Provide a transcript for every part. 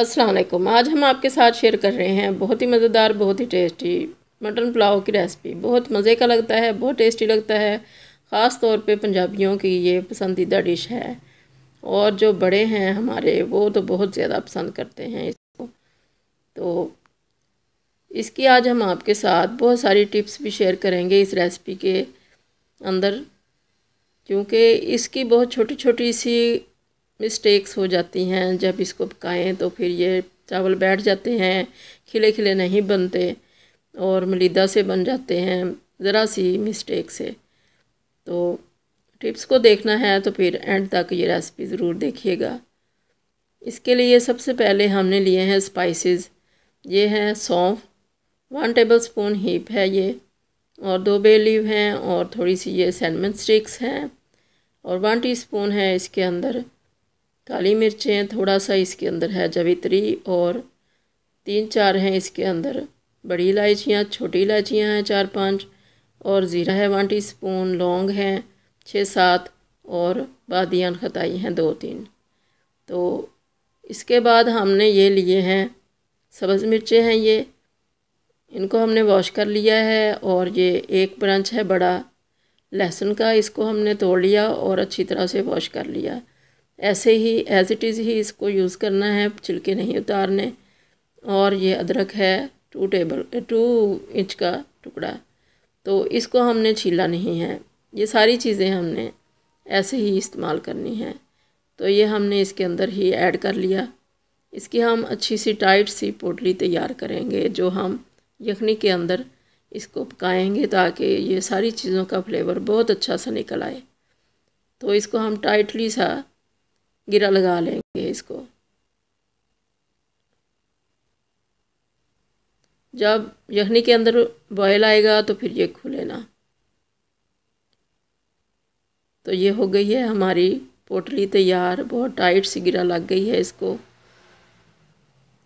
अस्सलाम वालेकुम आज हम आपके साथ शेयर कर रहे हैं बहुत ही मज़ेदार बहुत ही टेस्टी मटन पुलाव की रेसिपी बहुत मज़े का लगता है बहुत टेस्टी लगता है ख़ास तौर पे पंजाबियों की ये पसंदीदा डिश है और जो बड़े हैं हमारे वो तो बहुत ज़्यादा पसंद करते हैं इसको तो इसकी आज हम आपके साथ बहुत सारी टिप्स भी शेयर करेंगे इस रेसिपी के अंदर क्योंकि इसकी बहुत छोटी छोटी सी मिस्टेक्स हो जाती हैं जब इसको पकाएं तो फिर ये चावल बैठ जाते हैं खिले खिले नहीं बनते और मलिदा से बन जाते हैं ज़रा सी मिस्टेक से तो टिप्स को देखना है तो फिर एंड तक ये रेसिपी ज़रूर देखिएगा इसके लिए सबसे पहले हमने लिए हैं स्पाइसेस ये हैं सौंफ वन टेबल स्पून हीप है ये और दो बे लीव हैं और थोड़ी सी ये सैनमन स्टिक्स हैं और वन टीस्पून है इसके अंदर काली मिर्चें थोड़ा सा इसके अंदर है जवित्री और तीन चार हैं इसके अंदर बड़ी इलायचियाँ छोटी इलायचियाँ हैं चार पांच और ज़ीरा है वन टी स्पून लौंग हैं छः सात और बादियान खताई हैं दो तीन तो इसके बाद हमने ये लिए हैं सब्ज़ मिर्चें हैं ये इनको हमने वॉश कर लिया है और ये एक ब्रंच है बड़ा लहसुन का इसको हमने तोड़ लिया और अच्छी तरह से वॉश कर लिया ऐसे ही एज़ इट इज़ ही इसको यूज़ करना है छिलके नहीं उतारने और ये अदरक है टू टेबल टू इंच का टुकड़ा तो इसको हमने छीला नहीं है ये सारी चीज़ें हमने ऐसे ही इस्तेमाल करनी है तो ये हमने इसके अंदर ही ऐड कर लिया इसकी हम अच्छी सी टाइट सी पोटली तैयार करेंगे जो हम यखनी के अंदर इसको पकाएंगे ताकि ये सारी चीज़ों का फ्लेवर बहुत अच्छा सा निकल आए तो इसको हम टाइटली सा गिरा लगा लेंगे इसको जब यखनी के अंदर बॉयल आएगा तो फिर ये खुलेना तो ये हो गई है हमारी पोटली तैयार बहुत टाइट सी गिरा लग गई है इसको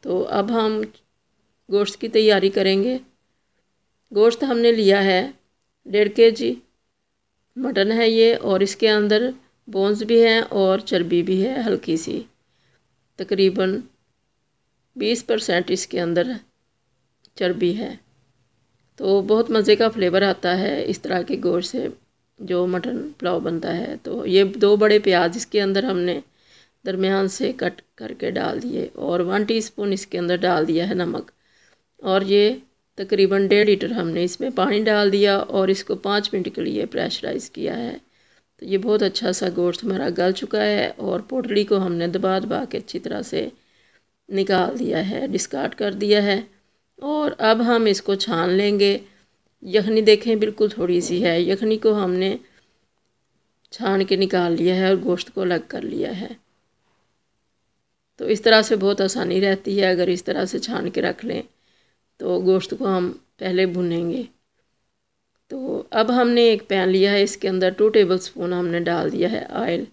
तो अब हम गोश्त की तैयारी करेंगे गोश्त हमने लिया है डेढ़ के जी मटन है ये और इसके अंदर बोन्स भी हैं और चर्बी भी है हल्की सी तकरीबन बीस परसेंट इसके अंदर चर्बी है तो बहुत मज़े का फ्लेवर आता है इस तरह के गोश्त से जो मटन पुलाव बनता है तो ये दो बड़े प्याज इसके अंदर हमने दरमियान से कट करके डाल दिए और वन टीस्पून इसके अंदर डाल दिया है नमक और ये तकरीबन डेढ़ लीटर हमने इसमें पानी डाल दिया और इसको पाँच मिनट के लिए प्रेशराइज़ किया है तो ये बहुत अच्छा सा गोश्त हमारा गल चुका है और पोटली को हमने दबा दबा के अच्छी तरह से निकाल दिया है डिस्कार्ड कर दिया है और अब हम इसको छान लेंगे यखनी देखें बिल्कुल थोड़ी सी है यखनी को हमने छान के निकाल लिया है और गोश्त को अलग कर लिया है तो इस तरह से बहुत आसानी रहती है अगर इस तरह से छान के रख लें तो गोश्त को हम पहले भुनेंगे तो अब हमने एक पैन लिया है इसके अंदर टू टेबल स्पून हमने डाल दिया है ऑयल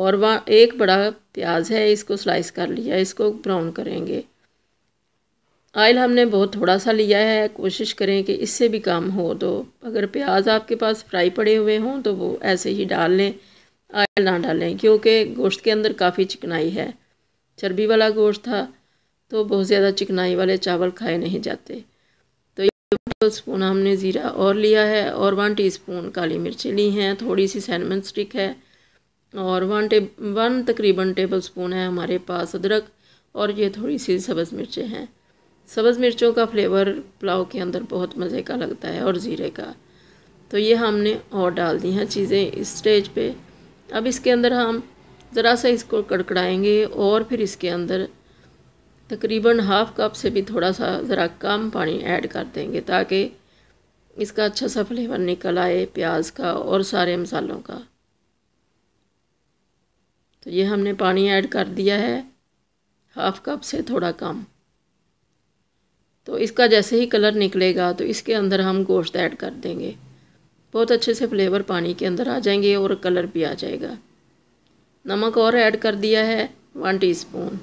और वहाँ एक बड़ा प्याज है इसको स्लाइस कर लिया इसको ब्राउन करेंगे ऑयल हमने बहुत थोड़ा सा लिया है कोशिश करें कि इससे भी कम हो तो अगर प्याज आपके पास फ्राई पड़े हुए हों तो वो ऐसे ही डाल लें ऑयल ना डालें क्योंकि गोश्त के अंदर काफ़ी चिकनाई है चर्बी वाला गोश्त था तो बहुत ज़्यादा चिकनाई वाले चावल खाए नहीं जाते टेबल स्पून हमने ज़ीरा और लिया है और वन टीस्पून काली मिर्ची ली हैं थोड़ी सी सैनमन स्टिक है और वन टे वन तकरीबन टेबल स्पून है हमारे पास अदरक और ये थोड़ी सी सब्ज़ मिर्चें हैं सब्ज़ मिर्चों का फ्लेवर पुलाव के अंदर बहुत मज़े का लगता है और ज़ीरे का तो ये हमने और डाल दी हैं चीज़ें इस स्टेज पर अब इसके अंदर हम ज़रा सा इसको कड़कड़ाएंगे और फिर इसके अंदर तकरीबन हाफ़ कप से भी थोड़ा सा ज़रा कम पानी ऐड कर देंगे ताकि इसका अच्छा सा फ्लेवर निकल आए प्याज का और सारे मसालों का तो ये हमने पानी ऐड कर दिया है हाफ़ कप से थोड़ा कम तो इसका जैसे ही कलर निकलेगा तो इसके अंदर हम गोश्त ऐड कर देंगे बहुत अच्छे से फ्लेवर पानी के अंदर आ जाएंगे और कलर भी आ जाएगा नमक और ऐड कर दिया है वन टीस्पून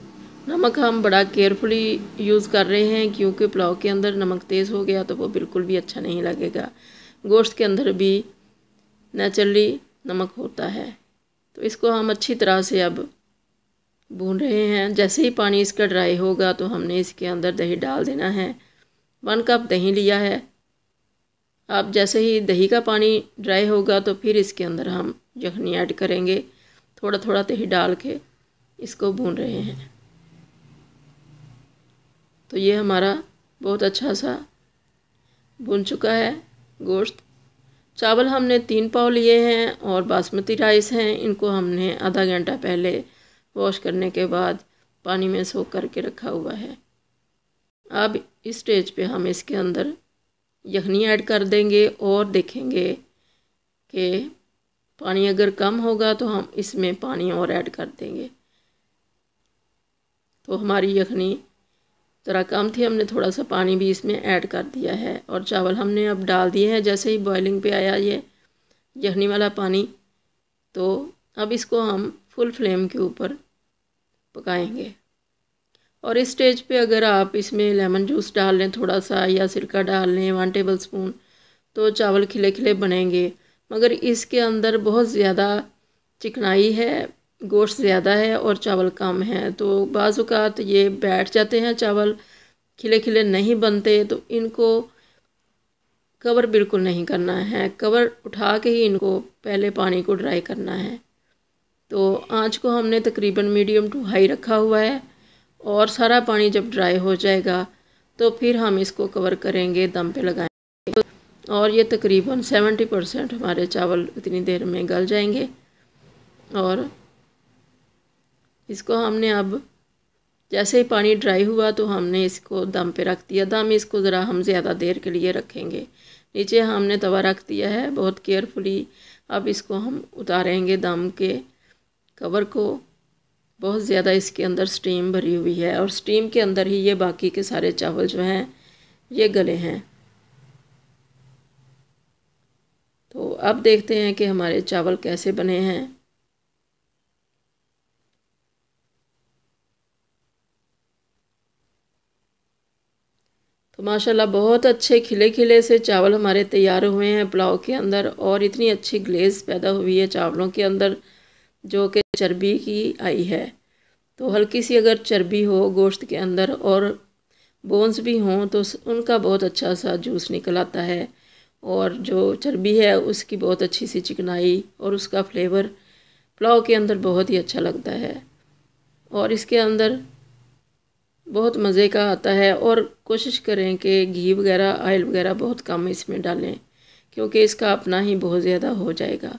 नमक हम बड़ा केयरफुली यूज़ कर रहे हैं क्योंकि पुलाव के अंदर नमक तेज़ हो गया तो वो बिल्कुल भी अच्छा नहीं लगेगा गोश्त के अंदर भी नेचुरली नमक होता है तो इसको हम अच्छी तरह से अब भून रहे हैं जैसे ही पानी इसका ड्राई होगा तो हमने इसके अंदर दही डाल देना है वन कप दही लिया है अब जैसे ही दही का पानी ड्राई होगा तो फिर इसके अंदर हम यखनी ऐड करेंगे थोड़ा थोड़ा दही डाल के इसको भून रहे हैं तो ये हमारा बहुत अच्छा सा बुन चुका है गोश्त चावल हमने तीन पाव लिए हैं और बासमती राइस हैं इनको हमने आधा घंटा पहले वॉश करने के बाद पानी में सोख करके रखा हुआ है अब इस स्टेज पे हम इसके अंदर यखनी ऐड कर देंगे और देखेंगे कि पानी अगर कम होगा तो हम इसमें पानी और ऐड कर देंगे तो हमारी यखनी ज़रा कम थी हमने थोड़ा सा पानी भी इसमें ऐड कर दिया है और चावल हमने अब डाल दिए हैं जैसे ही बॉयलिंग पे आया ये यखनी वाला पानी तो अब इसको हम फुल फ्लेम के ऊपर पकाएंगे और इस स्टेज पे अगर आप इसमें लेमन जूस डाल लें थोड़ा सा या सिरका डाल लें वन टेबल स्पून तो चावल खिले खिले बनेंगे मगर इसके अंदर बहुत ज़्यादा चिकनाई है गोश्त ज़्यादा है और चावल कम है तो बाज़ात ये बैठ जाते हैं चावल खिले खिले नहीं बनते तो इनको कवर बिल्कुल नहीं करना है कवर उठा के ही इनको पहले पानी को ड्राई करना है तो आँच को हमने तकरीबन मीडियम टू हाई रखा हुआ है और सारा पानी जब ड्राई हो जाएगा तो फिर हम इसको कवर करेंगे दम पे लगाएंगे और ये तकरीबन सेवेंटी परसेंट हमारे चावल इतनी देर में गल जाएंगे और इसको हमने अब जैसे ही पानी ड्राई हुआ तो हमने इसको दम पे रख दिया दम इसको ज़रा हम ज़्यादा देर के लिए रखेंगे नीचे हमने तवा रख दिया है बहुत केयरफुली अब इसको हम उतारेंगे दम के कवर को बहुत ज़्यादा इसके अंदर स्टीम भरी हुई है और स्टीम के अंदर ही ये बाकी के सारे चावल जो हैं ये गले हैं तो अब देखते हैं कि हमारे चावल कैसे बने हैं तो माशाल्लाह बहुत अच्छे खिले खिले से चावल हमारे तैयार हुए हैं पुलाव के अंदर और इतनी अच्छी ग्लेज़ पैदा हुई है चावलों के अंदर जो कि चर्बी की आई है तो हल्की सी अगर चर्बी हो गोश्त के अंदर और बोन्स भी हों तो उनका बहुत अच्छा सा जूस निकल आता है और जो चर्बी है उसकी बहुत अच्छी सी चिकनाई और उसका फ्लेवर पुलाव के अंदर बहुत ही अच्छा लगता है और इसके अंदर बहुत मज़े का आता है और कोशिश करें कि घी वगैरह ऑयल वगैरह बहुत कम इसमें डालें क्योंकि इसका अपना ही बहुत ज़्यादा हो जाएगा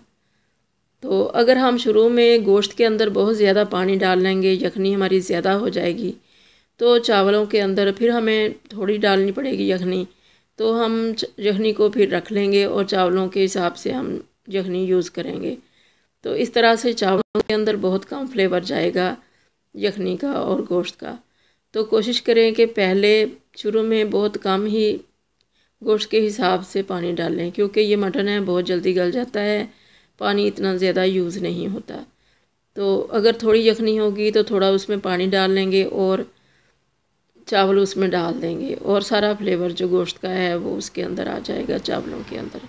तो अगर हम शुरू में गोश्त के अंदर बहुत ज़्यादा पानी डाल लेंगे यखनी हमारी ज़्यादा हो जाएगी तो चावलों के अंदर फिर हमें थोड़ी डालनी पड़ेगी यखनी तो हम यखनी को फिर रख लेंगे और चावलों के हिसाब से हम यखनी यूज़ करेंगे तो इस तरह से चावलों के अंदर बहुत कम फ्लेवर जाएगा यखनी का और गोश्त का तो कोशिश करें कि पहले शुरू में बहुत कम ही गोश्त के हिसाब से पानी डालें क्योंकि ये मटन है बहुत जल्दी गल जाता है पानी इतना ज़्यादा यूज़ नहीं होता तो अगर थोड़ी यखनी होगी तो थोड़ा उसमें पानी डाल लेंगे और चावल उसमें डाल देंगे और सारा फ्लेवर जो गोश्त का है वो उसके अंदर आ जाएगा चावलों के अंदर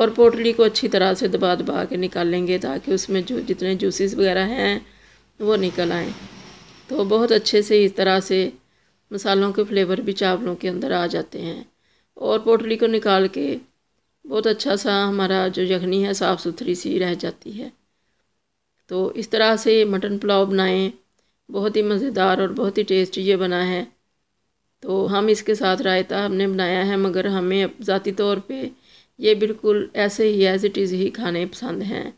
और पोटली को अच्छी तरह से दबा दबा के निकाल लेंगे ताकि उसमें जो जितने जूसेस वगैरह हैं वो निकल आएँ तो बहुत अच्छे से इस तरह से मसालों के फ्लेवर भी चावलों के अंदर आ जाते हैं और पोटली को निकाल के बहुत अच्छा सा हमारा जो यखनी है साफ़ सुथरी सी रह जाती है तो इस तरह से मटन पुलाव बनाएं बहुत ही मज़ेदार और बहुत ही टेस्टी ये बना है तो हम इसके साथ रायता हमने बनाया है मगर हमें ज़ाती तौर पे ये बिल्कुल ऐसे ही एज़ इट इज़ ही खाने पसंद हैं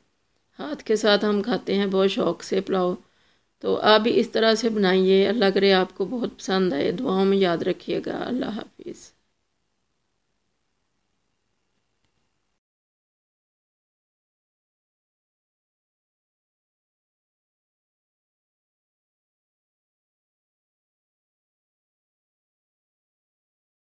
हाथ के साथ हम खाते हैं बहुत शौक़ से पुलाव तो आप भी इस तरह से बनाइए अल्लाह करे आपको बहुत पसंद आए दुआओं में याद रखिएगा अल्लाह हाफि